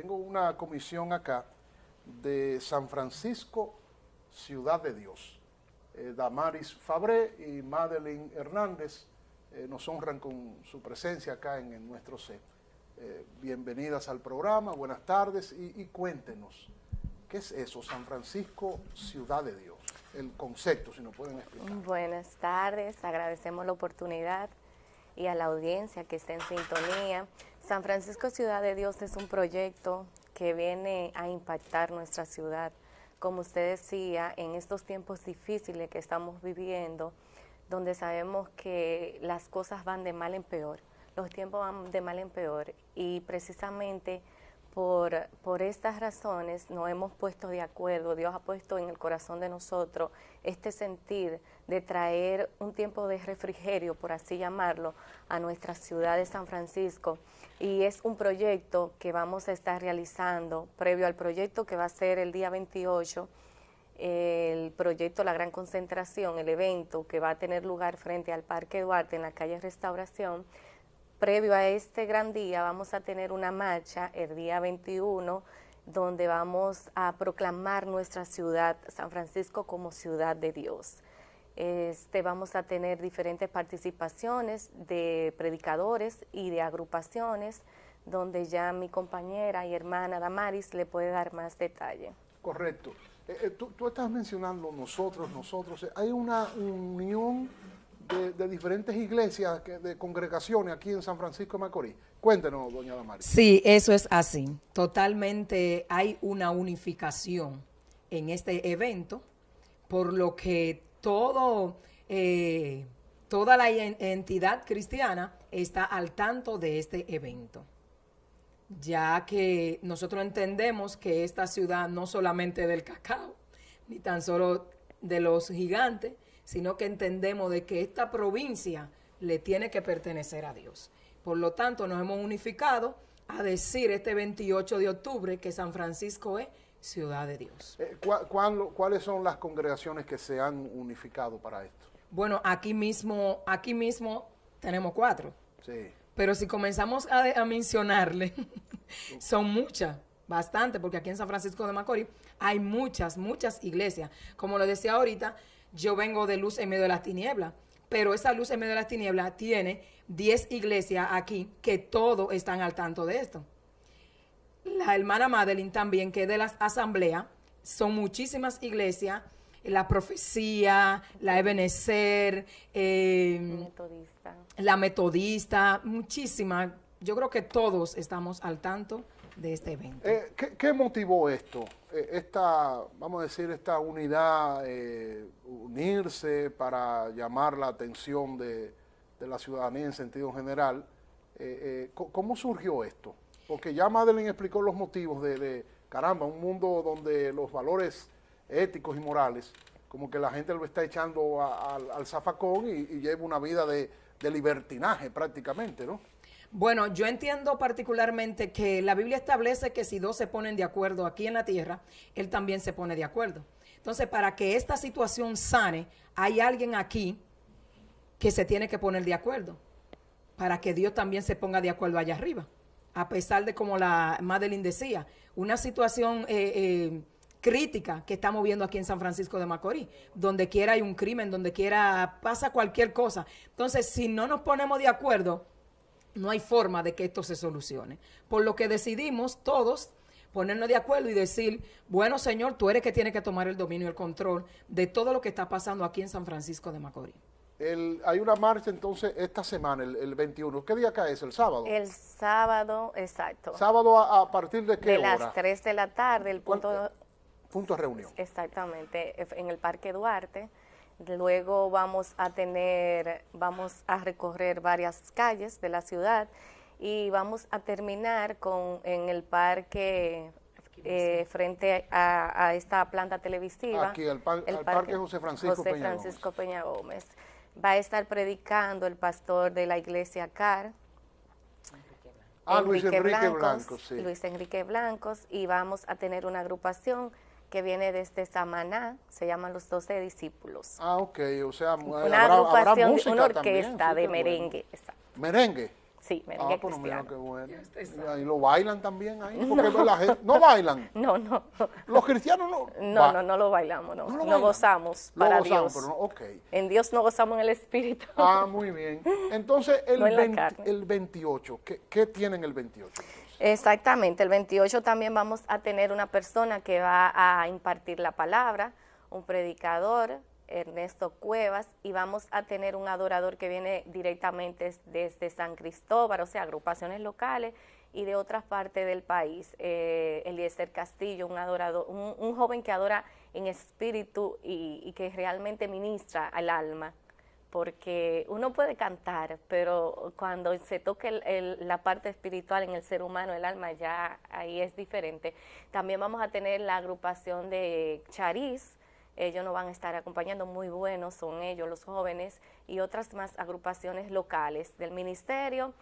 tengo una comisión acá de San Francisco, Ciudad de Dios. Eh, Damaris Fabré y Madeline Hernández eh, nos honran con su presencia acá en, nuestro set. Eh, bienvenidas al programa, buenas tardes y, y, cuéntenos, ¿qué es eso, San Francisco, Ciudad de Dios? El concepto, si nos pueden explicar. Buenas tardes, agradecemos la oportunidad y a la audiencia que está en sintonía. San Francisco Ciudad de Dios es un proyecto que viene a impactar nuestra ciudad. Como usted decía, en estos tiempos difíciles que estamos viviendo, donde sabemos que las cosas van de mal en peor, los tiempos van de mal en peor y precisamente por, estas razones nos hemos puesto de acuerdo, Dios ha puesto en el corazón de nosotros este sentir de traer un tiempo de refrigerio, por así llamarlo, a nuestra ciudad de San Francisco. Y es un proyecto que vamos a estar realizando previo al proyecto que va a ser el día 28 el proyecto La Gran Concentración, el evento que va a tener lugar frente al Parque Duarte en la calle Restauración, previo a este gran día vamos a tener una marcha el día 21 donde vamos a proclamar nuestra ciudad, San Francisco, como ciudad de Dios. Este, vamos a tener diferentes participaciones de predicadores y de agrupaciones, donde ya mi compañera y hermana Damaris le puede dar más detalle. Correcto. Eh, eh, tú, estás mencionando nosotros, nosotros. Eh, hay una unión de, diferentes iglesias, de congregaciones aquí en San Francisco de Macorís. Cuéntenos, doña Damaris. Sí, eso es así. Totalmente hay una unificación en este evento, por lo que todo, eh, toda la entidad cristiana está al tanto de este evento ya que nosotros entendemos que esta ciudad no solamente del cacao, ni tan solo de los gigantes, sino que entendemos de que esta provincia le tiene que pertenecer a Dios. Por lo tanto, nos hemos unificado a decir este 28 de octubre que San Francisco es ciudad de Dios. Eh, cuáles son las congregaciones que se han unificado para esto? Bueno, aquí mismo, aquí mismo tenemos cuatro. Sí. Pero si comenzamos a, mencionarle, son muchas, bastante, porque aquí en San Francisco de Macorís hay muchas, muchas iglesias. Como lo decía ahorita, yo vengo de luz en medio de las tinieblas. Pero esa luz en medio de las tinieblas tiene 10 iglesias aquí que todos están al tanto de esto. La hermana Madeline también, que es de las asambleas, son muchísimas iglesias, la profecía, la Ebenezer, eh, la metodista, muchísimas. Yo creo que todos estamos al tanto de este evento. Eh, ¿qué, motivó esto? Eh, esta, vamos a decir, esta unidad, eh, unirse para llamar la atención de, la ciudadanía en sentido general. ¿Cómo surgió esto? Porque ya Madeleine explicó los motivos de, caramba, un mundo donde los valores éticos y morales, como que la gente lo está echando al zafacón y, lleva una vida de libertinaje prácticamente, ¿no? Bueno, yo entiendo particularmente que la Biblia establece que si dos se ponen de acuerdo aquí en la tierra, Él también se pone de acuerdo. Entonces, para que esta situación sane, hay alguien aquí que se tiene que poner de acuerdo, para que Dios también se ponga de acuerdo allá arriba. A pesar de, como la Madeline decía, una situación... Eh, eh, crítica que estamos viendo aquí en San Francisco de Macorís. Donde quiera hay un crimen, donde quiera pasa cualquier cosa. Entonces, si no nos ponemos de acuerdo, no hay forma de que esto se solucione. Por lo que decidimos todos ponernos de acuerdo y decir, bueno señor, tú eres que tiene que tomar el dominio y el control de todo lo que está pasando aquí en San Francisco de Macorís. El, hay una marcha entonces esta semana, el, 21. ¿Qué día cae es? ¿El sábado? El sábado, exacto. ¿Sábado a, partir de qué hora? las 3 de la tarde, el punto... Punto de reunión. Exactamente, en el Parque Duarte. Luego vamos a tener, vamos a recorrer varias calles de la ciudad y vamos a terminar con en el parque eh, frente a, esta planta televisiva. Aquí, el parque, José Francisco, Peña, Gómez. Va a estar predicando el pastor de la iglesia CAR. Ah, Luis Enrique sí. Luis Enrique Blancos, y vamos a tener una agrupación que viene desde este Samaná, se llaman los doce discípulos. Ah, ok, o sea, una habrá, agrupación, habrá una orquesta de merengue. ¿Merengue? Sí, merengue ah, cristiano. Mira, qué bueno. Y lo bailan también ahí, porque no. la gente, ¿no bailan? No, no. ¿Los cristianos no? No, no, no lo bailamos, no. No, lo no gozamos gozamos, Dios. Pero no, okay. En Dios no gozamos en el espíritu. Ah, muy bien. Entonces, el, el 28, ¿qué, ¿qué tienen el 28? Exactamente, el 28 también vamos a tener una persona que va a impartir la palabra, un predicador, Ernesto Cuevas, y vamos a tener un adorador que viene directamente desde San Cristóbal, o sea, agrupaciones locales y de otra parte del país. Eh, Eliezer Castillo, un adorador, un, joven que adora en espíritu y que realmente ministra al alma porque uno puede cantar, pero cuando se toque la parte espiritual en el ser humano, el alma, ya ahí es diferente. También vamos a tener la agrupación de Charis, ellos nos van a estar acompañando, muy buenos son ellos, los jóvenes, y otras más agrupaciones locales del ministerio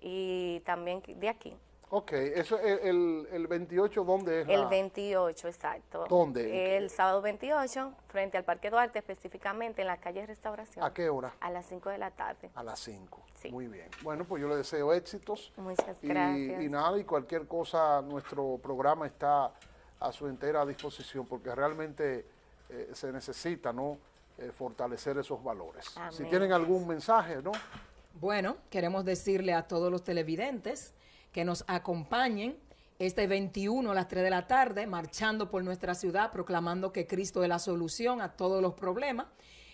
y también de aquí. Ok, eso el, el 28, ¿dónde es? El 28, exacto. ¿Dónde? El sábado 28, frente al Parque Duarte, específicamente en la calle Restauración. ¿A qué hora? A las 5 de la tarde. A las 5. Muy bien. Bueno, pues yo le deseo éxitos. Muchas gracias. Y, nada, y cualquier cosa, nuestro programa está a su entera disposición, porque realmente eh, se necesita, ¿no? Eh, fortalecer esos valores. Si tienen algún mensaje, ¿no? Bueno, queremos decirle a todos los televidentes que nos acompañen este 21 a las 3 de la tarde, marchando por nuestra ciudad, proclamando que Cristo es la solución a todos los problemas.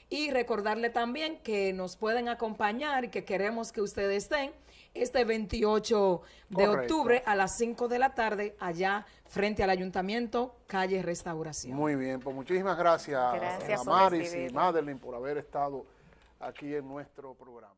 Y recordarle también que nos pueden acompañar y que queremos que ustedes estén este 28 de octubre a las 5 de la tarde allá frente al ayuntamiento, calle Restauración. Muy bien, pues muchísimas gracias, a eh, Maris y Madeline por haber estado aquí en nuestro programa.